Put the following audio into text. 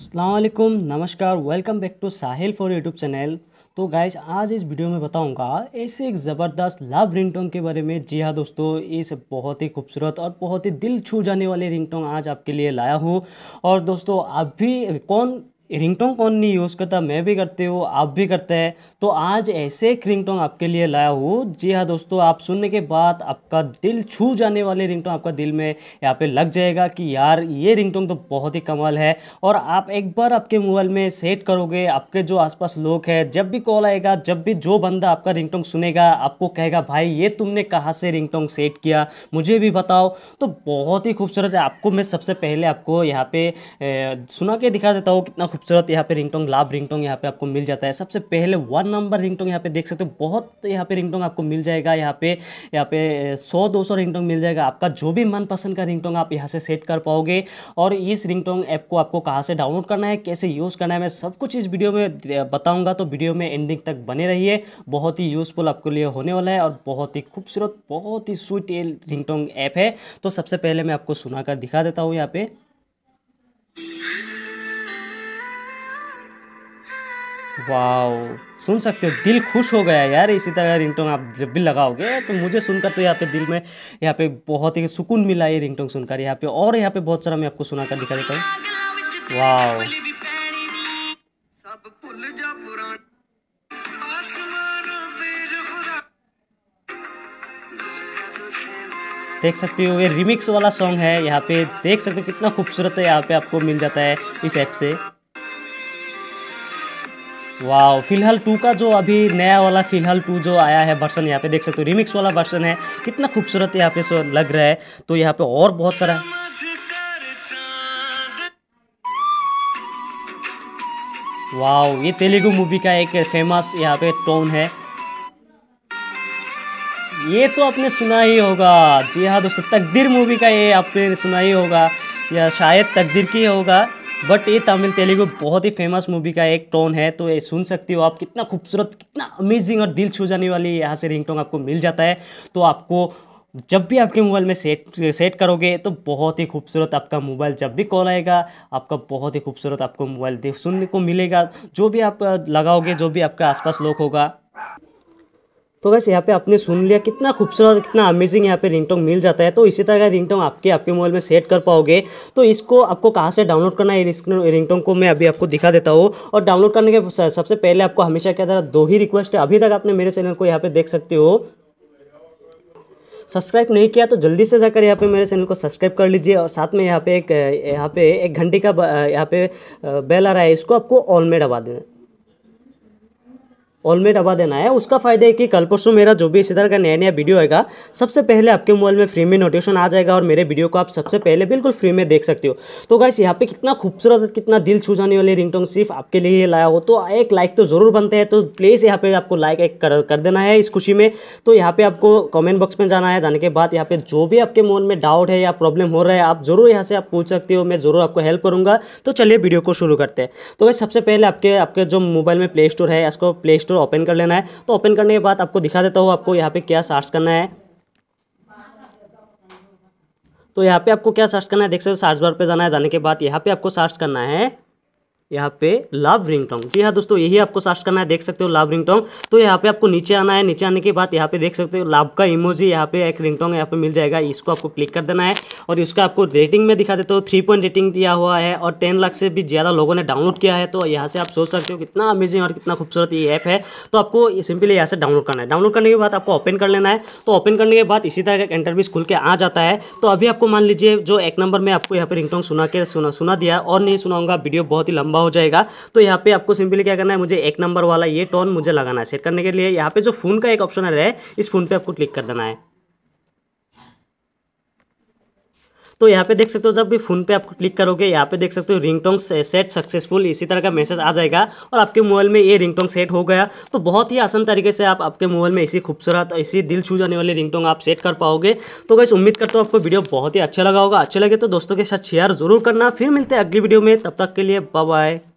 असलम नमस्कार welcome back to Sahil for YouTube channel तो guys आज इस वीडियो में बताऊंगा ऐसे एक ज़बरदस्त लव रिंगटोंग के बारे में जी हाँ दोस्तों इस बहुत ही खूबसूरत और बहुत ही दिल छू जाने वाले रिंगटोंग आज आपके लिए लाया हूँ और दोस्तों आप भी कौन रिंगटोन कौन नहीं यूज़ करता मैं भी करते हो आप भी करते हैं तो आज ऐसे एक रिंगटोन आपके लिए लाया हूँ जी हाँ दोस्तों आप सुनने के बाद आपका दिल छू जाने वाले रिंगटोन आपका दिल में यहाँ पे लग जाएगा कि यार ये रिंगटोन तो बहुत ही कमाल है और आप एक बार आपके मोबाइल में सेट करोगे आपके जो आसपास लोग हैं जब भी कॉल आएगा जब भी जो बंदा आपका रिंगटोन सुनेगा आपको कहेगा भाई ये तुमने कहाँ से रिंगटोन सेट किया मुझे भी बताओ तो बहुत ही खूबसूरत है आपको मैं सबसे पहले आपको यहाँ पे सुना के दिखा देता हूँ कितना खूबसूरत यहाँ पे रिंगटोंग लाभ रिंगटोंग यहाँ पे आपको मिल जाता है सबसे पहले वन नंबर रिंगटोंग यहाँ पे देख सकते हो बहुत यहाँ पे रिंगटोंग आपको मिल जाएगा यहाँ पे यहाँ पे सौ दो सौ रिंगटोंग मिल जाएगा आपका जो भी मनपसंद का रिंगटोंग आप यहाँ से सेट कर पाओगे और इस रिंगटोंग ऐप को आपको कहाँ से डाउनलोड करना है कैसे यूज़ करना है मैं सब कुछ इस वीडियो में बताऊँगा तो वीडियो में एंडिंग तक बने रहिए बहुत ही यूज़फुल आपके लिए होने वाला है और बहुत ही खूबसूरत बहुत ही स्वीट रिंगटोंग ऐप है तो सबसे पहले मैं आपको सुना कर दिखा देता हूँ यहाँ पे वाह सुन सकते हो दिल खुश हो गया यार इसी तरह रिंगटोन आप जब भी लगाओगे तो मुझे सुनकर तो यहाँ पे दिल में यहाँ पे बहुत ही सुकून मिला ये रिंगटोन सुनकर यहाँ पे और यहाँ पे बहुत सारा मैं आपको सुना कर दिखा देता हूँ वाह देख सकते हो ये रिमिक्स वाला सॉन्ग है यहाँ पे देख सकते हो कितना खूबसूरत है यहाँ पे आपको मिल जाता है इस ऐप से वाह फिलहाल टू का जो अभी नया वाला फिलहाल टू जो आया है वर्सन यहाँ पे देख सकते हो रिमिक्स वाला वर्सन है कितना खूबसूरत यहाँ पे लग रहा है तो यहाँ पे और बहुत सारा वाह ये तेलुगु मूवी का एक फेमस यहाँ पे टोन है ये तो आपने सुना ही होगा जी हाँ दोस्तों तकदीर मूवी का ये आपने सुना ही होगा या शायद तकदीर की होगा बट ये तमिल तेलुगु बहुत ही फेमस मूवी का एक टोन है तो ये सुन सकते हो आप कितना खूबसूरत कितना अमेजिंग और दिल छू जाने वाली यहाँ से रिंगटोन आपको मिल जाता है तो आपको जब भी आपके मोबाइल में सेट सेट करोगे तो बहुत ही खूबसूरत आपका मोबाइल जब भी कॉल आएगा आपका बहुत ही खूबसूरत आपको मोबाइल सुनने को मिलेगा जो भी आप लगाओगे जो भी आपके आसपास लोग होगा तो वैसे यहाँ पे आपने सुन लिया कितना खूबसूरत और कितना अमेजिंग यहाँ पे रिंगटोन मिल जाता है तो इसी तरह का रिंगटोन आपके आपके मोबाइल में सेट कर पाओगे तो इसको आपको कहाँ से डाउनलोड करना है रिंगटोन को मैं अभी आपको दिखा देता हूँ और डाउनलोड करने के सबसे पहले आपको हमेशा क्या था दो ही रिक्वेस्ट है अभी तक आपने मेरे चैनल को यहाँ पे देख सकते हो सब्सक्राइब नहीं किया तो जल्दी से जाकर यहाँ पे मेरे चैनल को सब्सक्राइब कर लीजिए और साथ में यहाँ पे एक यहाँ पे एक घंटे का यहाँ पे बेल आ रहा है इसको आपको ऑल में डबा देना ऑलमेट दबा देना है उसका फायदा है कि कल परसों मेरा जो भी इसी तरह का नया नया वीडियो आएगा सबसे पहले आपके मोबाइल में फ्री में नोटिफिकेशन आ जाएगा और मेरे वीडियो को आप सबसे पहले बिल्कुल फ्री में देख सकते हो तो गाइस यहाँ पे कितना खूबसूरत कितना दिल छू जाने वाले रिंगटोन सिर्फ आपके लिए लाया हो तो एक लाइक तो ज़रूर बनते हैं तो प्लीज़ यहाँ पे आपको लाइक एक कर, कर देना है इस खुशी में तो यहाँ पे आपको कॉमेंट बॉक्स में जाना है जाने के बाद यहाँ पे जो भी आपके मोबाइल में डाउट है या प्रॉब्लम हो रहा है आप जरूर यहाँ से आप पूछ सकते हो मैं जरूर आपको हेल्प करूँगा तो चलिए वीडियो को शुरू करते हैं तो वैसे सबसे पहले आपके आपके जो मोबाइल में प्ले स्टोर है इसको प्ले स्टोर ओपन कर लेना है तो ओपन करने के बाद आपको दिखा देता हूँ आपको यहाँ पे क्या सर्च करना है तो यहाँ पे आपको क्या सर्च करना है देख सकते हो सर्च बार पे जाना है जाने के बाद यहाँ पे आपको सर्च करना है यहाँ पे लाभ टोंग जी हाँ दोस्तों यही आपको सर्च करना है देख सकते हो लाभ टोंग तो यहाँ पे आपको नीचे आना है नीचे आने के बाद यहाँ पे देख सकते हो लाभ का इमोजी यहाँ पे एक टोंग यहाँ पे मिल जाएगा इसको आपको क्लिक कर देना है और इसका आपको रेटिंग में दिखा देते हो थ्री पॉइंट रेटिंग दिया हुआ है और टेन लाख से भी ज़्यादा लोगों ने डाउनलोड किया है तो यहाँ से आप सोच सकते हो कितना अमेजिंग और कितना खूबसूरत ये ऐप है तो आपको सिंपली यहाँ से डाउनलोड करना है डाउनलोड करने के बाद आपको ओपन कर लेना है तो ओपन करने के बाद इसी तरह का इंटरव्यूज खुल के आ जाता है तो अभी आपको मान लीजिए जो एक नंबर में आपको यहाँ पर रिंग सुना के सुना सुना दिया और नहीं सुनाऊंगा वीडियो बहुत ही लंबा लंबा हो जाएगा तो यहाँ पे आपको सिंपली क्या करना है मुझे एक नंबर वाला ये टोन मुझे लगाना है सेट करने के लिए यहाँ पे जो फोन का एक ऑप्शन आ रहा है इस फोन पे आपको क्लिक कर देना है तो यहाँ पे देख सकते हो जब भी फोन पे आप क्लिक करोगे यहाँ पे देख सकते हो रिंगटोंग सेट सक्सेसफुल इसी तरह का मैसेज आ जाएगा और आपके मोबाइल में ये रिंगटोंग सेट हो गया तो बहुत ही आसान तरीके से आप आपके मोबाइल में इसी खूबसूरत इसी दिल छू जाने वाली रिंगटोंग आप सेट कर पाओगे तो बस उम्मीद करता हूँ आपको वीडियो बहुत ही अच्छा लगा होगा अच्छे लगे तो दोस्तों के साथ शेयर जरूर करना फिर मिलते हैं अगली वीडियो में तब तक के लिए बाय